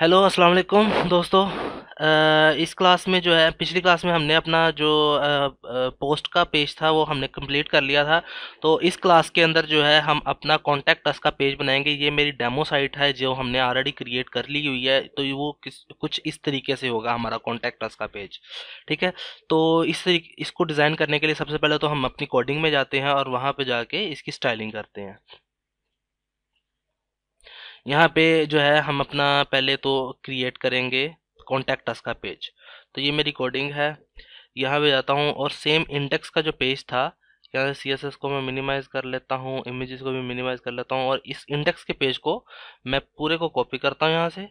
hello अस्सलाम वालेकुम दोस्तों इस क्लास में जो है पिछली क्लास में हमने अपना जो पोस्ट का पेज था वो हमने कंप्लीट कर लिया था तो इस क्लास के अंदर जो है हम अपना कॉन्टैक्ट अस का पेज बनाएंगे ये मेरी डेमो साइट है जो हमने ऑलरेडी क्रिएट कर ली हुई है तो वो किस कुछ इस तरीके से होगा हमारा कॉन्टैक्ट अस का पेज ठीक है तो इस इसको डिज़ाइन करने के लिए सबसे पहले तो हम अपनी कोडिंग में जाते हैं और वहाँ पर जाके इसकी स्टाइलिंग करते हैं यहाँ पे जो है हम अपना पहले तो क्रिएट करेंगे कॉन्टैक्ट अस का पेज तो ये मेरी कोडिंग है यहाँ पे जाता हूँ और सेम इंडेक्स का जो पेज था यहाँ से सी को मैं मिनिमाइज़ कर लेता हूँ इमेजेस को भी मिनिमाइज़ कर लेता हूँ और इस इंडेक्स के पेज को मैं पूरे को कॉपी करता हूँ यहाँ से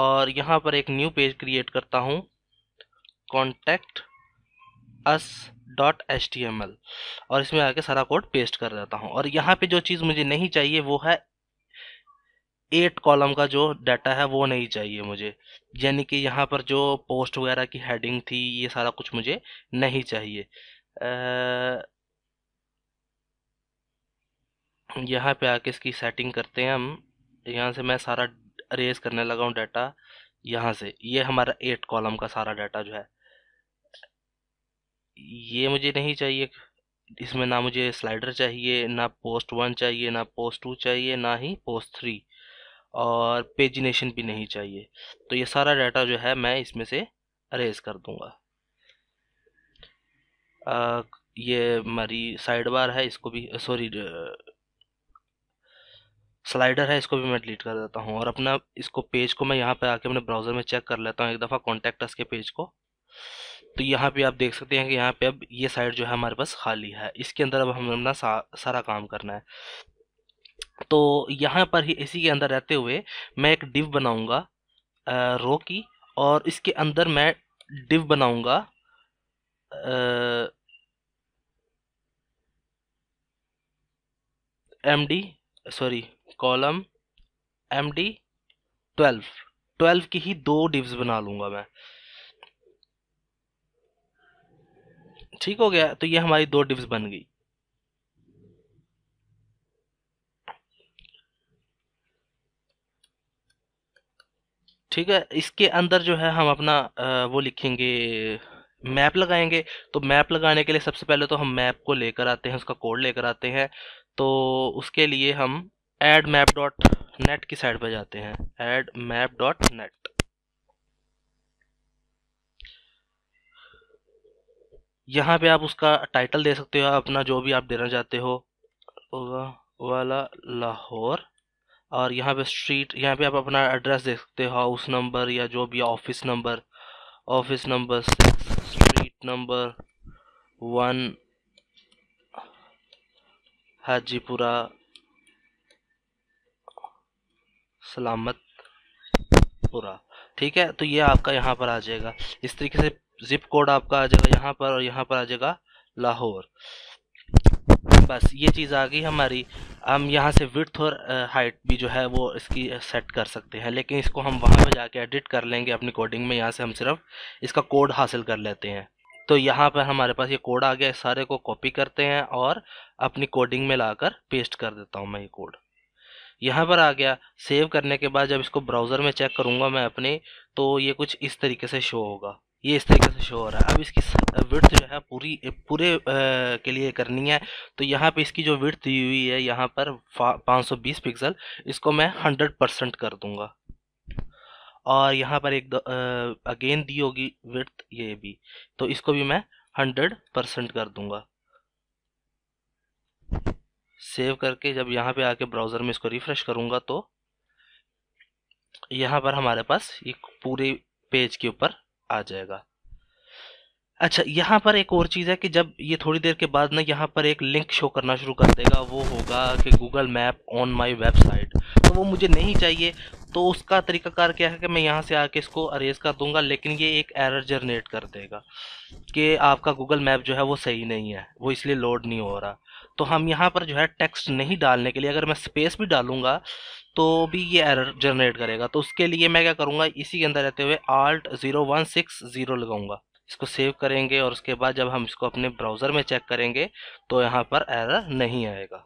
और यहाँ पर एक न्यू पेज क्रिएट करता हूँ contact us dot H T M L और इसमें आके सारा कोड पेस्ट कर देता हूँ और यहाँ पे जो चीज़ मुझे नहीं चाहिए वो है एट कॉलम का जो डाटा है वो नहीं चाहिए मुझे यानी कि यहाँ पर जो पोस्ट वगैरह की हेडिंग थी ये सारा कुछ मुझे नहीं चाहिए यहाँ पे आके इसकी सेटिंग करते हैं हम यहाँ से मैं सारा रेज करने लगा हूँ डाटा यहाँ से ये हमारा एट कॉलम का सारा डाटा जो है ये मुझे नहीं चाहिए इसमें ना मुझे स्लाइडर चाहिए ना पोस्ट वन चाहिए ना पोस्ट टू चाहिए ना ही पोस्ट थ्री और पेजिनेशन भी नहीं चाहिए तो ये सारा डाटा जो है मैं इसमें से अरेज कर दूंगा ये हमारी साइड बार है इसको भी सॉरी स्लाइडर है इसको भी मैं डिलीट कर देता हूँ और अपना इसको पेज को मैं यहाँ पे आके अपने ब्राउज़र में चेक कर लेता हूँ एक दफ़ा कॉन्टैक्ट के पेज को तो यहाँ पे आप देख सकते हैं कि यहाँ पे अब ये साइड जो है हमारे पास खाली है इसके अंदर अब हम अपना सा, सारा काम करना है तो यहाँ पर ही इसी के अंदर रहते हुए मैं एक डिव बनाऊंगा रो की और इसके अंदर मैं डिव बनाऊंगा M D sorry column M D twelve twelve की ही दो डिव्स बना लूँगा मैं ठीक हो गया तो ये हमारी दो डिव्स बन गई ठीक है इसके अंदर जो है हम अपना वो लिखेंगे मैप लगाएंगे तो मैप लगाने के लिए सबसे पहले तो हम मैप को लेकर आते हैं उसका कोड लेकर आते हैं तो उसके लिए हम एड मैप डॉट नेट की साइड पर जाते हैं एड मैप डॉट नेट यहाँ पे आप उसका टाइटल दे सकते हो अपना जो भी आप देना चाहते हो होगा वाला लाहौर और यहाँ पे स्ट्रीट यहाँ पे आप अपना एड्रेस देख सकते हो हाउस नंबर या जो भी office number office number street number one Hajipura Salamatpura ठीक है तो ये आपका यहाँ पर आ जाएगा इस तरीके से जिप कोड आपका आ जाएगा यहाँ पर और यहाँ पर आ जाएगा लाहौर बस ये चीज़ आ गई हमारी हम यहाँ से विथ और हाइट भी जो है वो इसकी सेट कर सकते हैं लेकिन इसको हम वहाँ पर जाके एडिट कर लेंगे अपनी कोडिंग में यहाँ से हम सिर्फ इसका कोड हासिल कर लेते हैं तो यहाँ पर हमारे पास ये कोड आ गया सारे को कॉपी करते हैं और अपनी कोडिंग में कर पेस्ट कर देता हूँ मैं ये कोड यहाँ पर आ गया सेव करने के बाद जब इसको ब्राउज़र में चेक करूँगा मैं अपने तो ये कुछ इस तरीके से शो होगा ये इस तरीके से शो हो रहा है अब इसकी विर्थ जो है पूरी पूरे आ, के लिए करनी है तो यहाँ पे इसकी जो विर्थ दी हुई है यहाँ पर 520 पिक्सल इसको मैं 100 परसेंट कर दूंगा और यहाँ पर एक दो अगेन दी होगी विर्थ ये भी तो इसको भी मैं 100 परसेंट कर दूंगा सेव करके जब यहाँ पे आके ब्राउज़र में इसको रिफ़्रेश करूँगा तो यहाँ पर हमारे पास एक पूरे पेज के ऊपर आ जाएगा अच्छा यहाँ पर एक और चीज़ है कि जब ये थोड़ी देर के बाद ना यहाँ पर एक लिंक शो करना शुरू कर देगा वो होगा कि Google map on my website तो वो मुझे नहीं चाहिए तो उसका तरीकाकार क्या है कि मैं यहाँ से आके इसको अरेज कर दूंगा लेकिन ये एक एरर जनरेट कर देगा कि आपका गूगल मैप जो है वो सही नहीं है वो इसलिए लोड नहीं हो रहा तो हम यहाँ पर जो है टेक्स्ट नहीं डालने के लिए अगर मैं स्पेस भी डालूंगा तो भी ये एरर जनरेट करेगा तो उसके लिए मैं क्या करूँगा इसी के अंदर रहते हुए alt zero one six zero लगाऊंगा इसको सेव करेंगे और उसके बाद जब हम इसको अपने ब्राउज़र में चेक करेंगे तो यहाँ पर एरर नहीं आएगा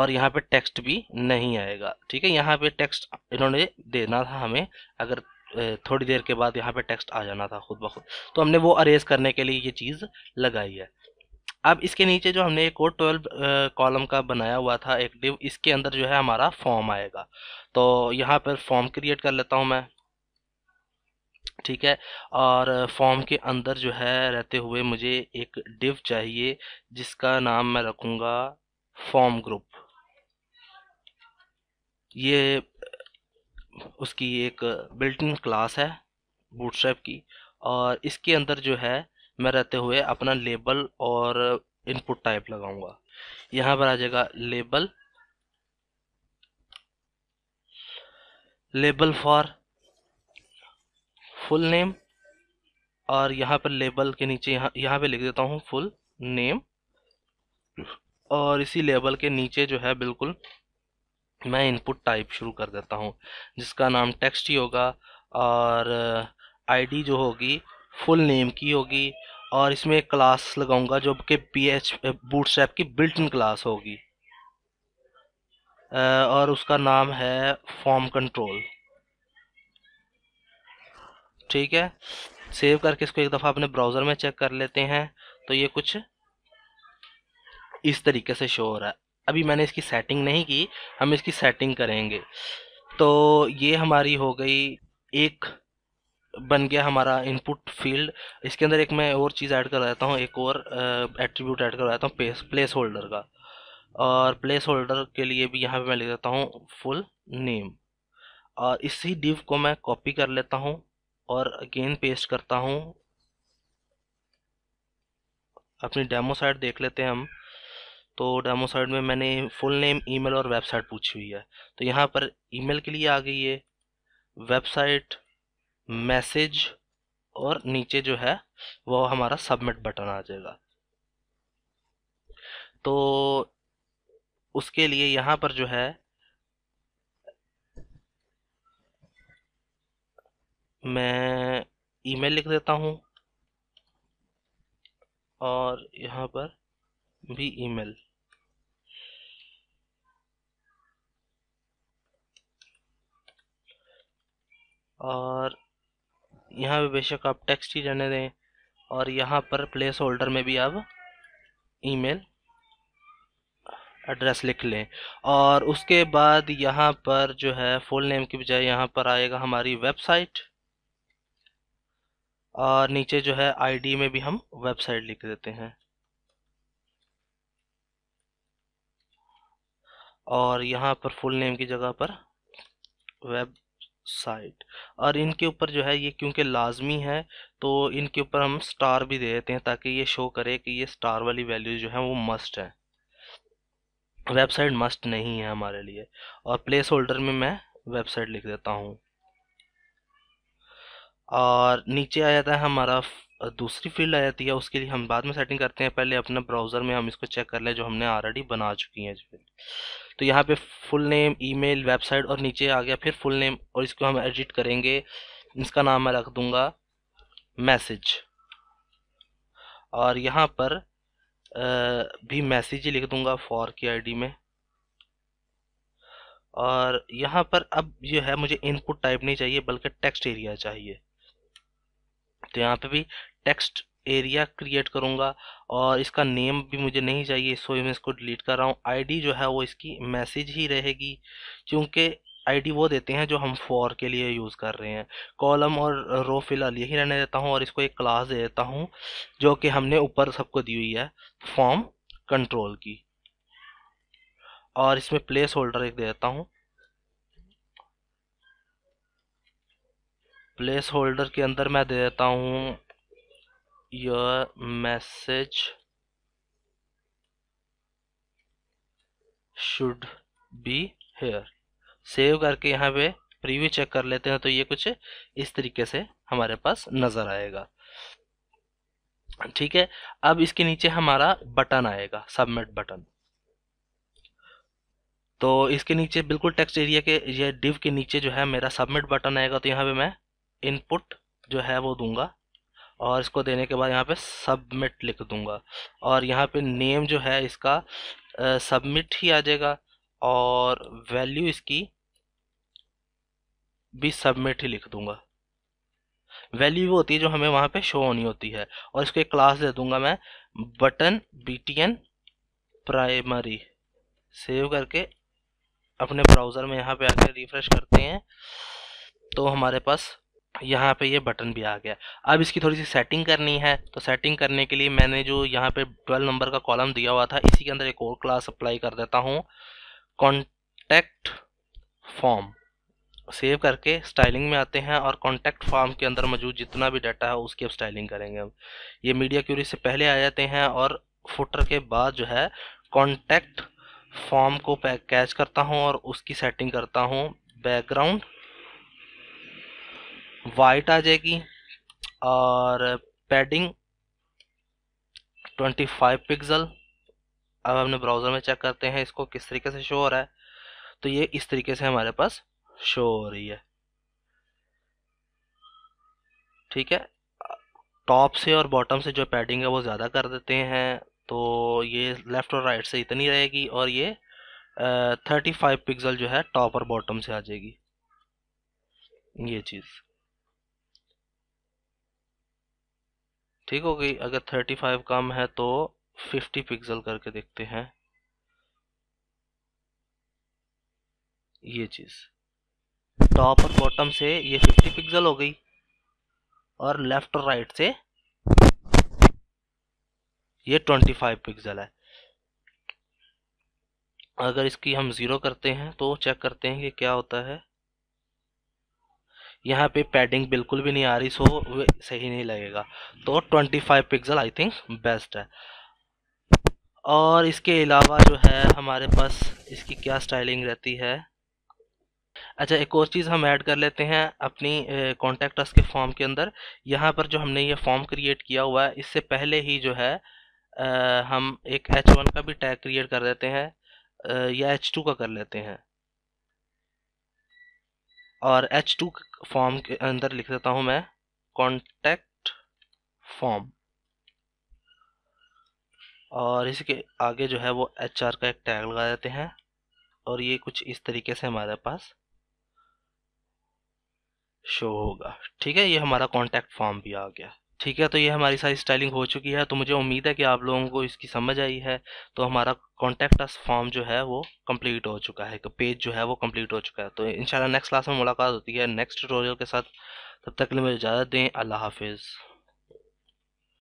और यहाँ पे टेक्स्ट भी नहीं आएगा ठीक है यहाँ पे टेक्स्ट इन्होंने देना था हमें अगर थोड़ी देर के बाद यहाँ पे टेक्स्ट आ जाना था खुद ब खुद तो हमने वो अरेज करने के लिए ये चीज़ लगाई है अब इसके नीचे जो हमने एक और ट्वेल्व कॉलम का बनाया हुआ था एक डिव इसके अंदर जो है हमारा फॉर्म आएगा तो यहाँ पर फॉर्म क्रिएट कर लेता हूँ मैं ठीक है और फॉर्म के अंदर जो है रहते हुए मुझे एक डिव चाहिए जिसका नाम मैं रखूँगा फॉर्म ग्रुप ये उसकी एक बिल्ट क्लास है बूटस्ट्रैप की और इसके अंदर जो है में रहते हुए अपना लेबल और इनपुट टाइप लगाऊंगा यहां पर आ जाएगा label label for full name और यहाँ पर लेबल के नीचे यहाँ यहाँ पे लिख देता हूँ फुल नेम और इसी लेबल के नीचे जो है बिल्कुल मैं इनपुट टाइप शुरू कर देता हूँ जिसका नाम टेक्स्ट ही होगा और आईडी जो होगी फुल नेम की होगी और इसमें एक क्लास लगाऊंगा जो कि पी एच बूटस्ट्रैप की बिल्ट इन क्लास होगी और उसका नाम है फॉर्म कंट्रोल ठीक है सेव करके इसको एक दफ़ा अपने ब्राउज़र में चेक कर लेते हैं तो ये कुछ इस तरीके से शो हो रहा है अभी मैंने इसकी सेटिंग नहीं की हम इसकी सेटिंग करेंगे तो ये हमारी हो गई एक बन गया हमारा इनपुट फील्ड इसके अंदर एक मैं और चीज़ ऐड कर देता हूँ एक और एट्रीब्यूट ऐड कर देता हूँ प्लेस होल्डर का और प्लेस होल्डर के लिए भी यहाँ पे मैं लिख देता हूँ फुल नेम और इसी डिव को मैं कॉपी कर लेता हूँ और अगेन पेस्ट करता हूँ अपनी डेमो साइट देख लेते हैं हम तो डेमो साइट में मैंने फुल नेम ईमेल और वेबसाइट पूछी हुई है तो यहाँ पर ईमेल के लिए आ गई है वेबसाइट मैसेज और नीचे जो है वो हमारा सबमिट बटन आ जाएगा तो उसके लिए यहाँ पर जो है मैं ईमेल लिख देता हूँ और यहाँ पर भी ईमेल और यहाँ पे बेशक आप टेक्स्ट ही रहने दें और यहाँ पर प्लेस होल्डर में भी आप ईमेल एड्रेस लिख लें और उसके बाद यहाँ पर जो है फुल नेम की बजाय यहाँ पर आएगा हमारी वेबसाइट और नीचे जो है आईडी में भी हम वेबसाइट लिख देते हैं और यहाँ पर फुल नेम की जगह पर वेब साइट और इनके ऊपर जो है ये क्योंकि लाजमी है तो इनके ऊपर हम स्टार भी दे देते हैं ताकि ये शो करे कि ये स्टार वाली वैल्यू जो है वो मस्ट है वेबसाइट मस्ट नहीं है हमारे लिए और प्लेस होल्डर में मैं वेबसाइट लिख देता हूँ और नीचे आ जाता है हमारा दूसरी फील्ड आ जाती है उसके लिए हम बाद में सेटिंग करते हैं पहले अपने ब्राउज़र में हम इसको चेक कर लें जो हमने ऑलरेडी बना चुकी है तो यहाँ पे फुल नेम ईमेल वेबसाइट और नीचे आ गया फिर फुल नेम और इसको हम एडिट करेंगे इसका नाम मैं रख दूँगा मैसेज और यहाँ पर भी मैसेज ही लिख दूँगा फॉर की आईडी में और यहाँ पर अब जो है मुझे इनपुट टाइप नहीं चाहिए बल्कि टेक्स्ट एरिया चाहिए तो यहाँ पे भी टेक्स्ट एरिया क्रिएट करूँगा और इसका नेम भी मुझे नहीं चाहिए सो मैं इसको डिलीट कर रहा हूँ आईडी जो है वो इसकी मैसेज ही रहेगी क्योंकि आईडी वो देते हैं जो हम फॉर के लिए यूज़ कर रहे हैं कॉलम और रो फिलहाल यही रहने देता हूँ और इसको एक क्लास दे देता हूँ जो कि हमने ऊपर सबको दी हुई है फॉर्म कंट्रोल की और इसमें प्लेस होल्डर एक दे देता हूँ प्लेस होल्डर के अंदर मैं दे देता हूँ your message should be here save करके यहाँ पे प्रीव्यू चेक कर लेते हैं तो ये कुछ इस तरीके से हमारे पास नज़र आएगा ठीक है अब इसके नीचे हमारा बटन आएगा सबमिट बटन तो इसके नीचे बिल्कुल टेक्स्ट एरिया के ये डिव के नीचे जो है मेरा सबमिट बटन आएगा तो यहाँ पे मैं इनपुट जो है वो दूंगा और इसको देने के बाद यहाँ पे सबमिट लिख दूंगा और यहाँ पे नेम जो है इसका सबमिट ही आ जाएगा और वैल्यू इसकी भी सबमिट ही लिख दूंगा वैल्यू वो होती है जो हमें वहाँ पे शो होनी होती है और इसको एक क्लास दे दूंगा मैं button B T N primary save करके अपने ब्राउज़र में यहाँ पे आकर रिफ़्रेश करते हैं तो हमारे पास यहाँ पे ये बटन भी आ गया अब इसकी थोड़ी सी सेटिंग करनी है तो सेटिंग करने के लिए मैंने जो यहाँ पे ट्वेल्व नंबर का कॉलम दिया हुआ था इसी के अंदर एक और क्लास अप्लाई कर देता हूँ कॉन्टैक्ट फॉर्म सेव करके स्टाइलिंग में आते हैं और कॉन्टैक्ट फॉर्म के अंदर मौजूद जितना भी डाटा है उसकी अब स्टाइलिंग करेंगे हम ये मीडिया क्यूरी से पहले आ जाते हैं और फुटर के बाद जो है कॉन्टैक्ट फॉर्म को कैच करता हूँ और उसकी सेटिंग करता हूँ बैकग्राउंड वाइट आ जाएगी और पैडिंग 25 पिक्सल अब हमने ब्राउज़र में चेक करते हैं इसको किस तरीके से शो हो रहा है तो ये इस तरीके से हमारे पास शो हो रही है ठीक है टॉप से और बॉटम से जो पैडिंग है वो ज़्यादा कर देते हैं तो ये लेफ़्ट और राइट से इतनी रहेगी और ये थर्टी फाइव पिक्सल जो है टॉप और बॉटम से आ जाएगी ये चीज़ ठीक हो गई अगर थर्टी फाइव कम है तो फिफ्टी पिक्सल करके देखते हैं ये चीज़ टॉप और बॉटम से ये 50 पिक्सल हो गई और लेफ्ट और राइट से ये 25 पिक्सल है अगर इसकी हम ज़ीरो करते हैं तो चेक करते हैं कि क्या होता है यहाँ पे पैडिंग बिल्कुल भी नहीं आ रही सो सही नहीं लगेगा तो 25 पिक्सल आई थिंक बेस्ट है और इसके अलावा जो है हमारे पास इसकी क्या स्टाइलिंग रहती है अच्छा एक और चीज़ हम ऐड कर लेते हैं अपनी कॉन्टैक्टर्स के फॉर्म के अंदर यहाँ पर जो हमने ये फॉर्म क्रिएट किया हुआ है इससे पहले ही जो है आ, हम एक एच वन का भी टैग क्रिएट कर देते हैं या एच टू का कर लेते हैं और एच टू फॉर्म के अंदर लिख देता हूँ मैं कॉन्टैक्ट फॉर्म और इसके आगे जो है वो एच आर का एक टैग लगा देते हैं और ये कुछ इस तरीके से हमारे पास शो होगा ठीक है ये हमारा कॉन्टैक्ट फॉर्म भी आ गया ठीक है तो ये हमारी सारी स्टाइलिंग हो चुकी है तो मुझे उम्मीद है कि आप लोगों को इसकी समझ आई है तो हमारा कॉन्टैक्ट अस फॉर्म जो है वो कंप्लीट हो चुका है पेज जो है वो कंप्लीट हो चुका है तो इंशाल्लाह नेक्स्ट क्लास में मुलाकात होती है नेक्स्ट ट्यूटोरियल के साथ तब तक के लिए मुझे इजाज़त दें अल्लाह हाफिज़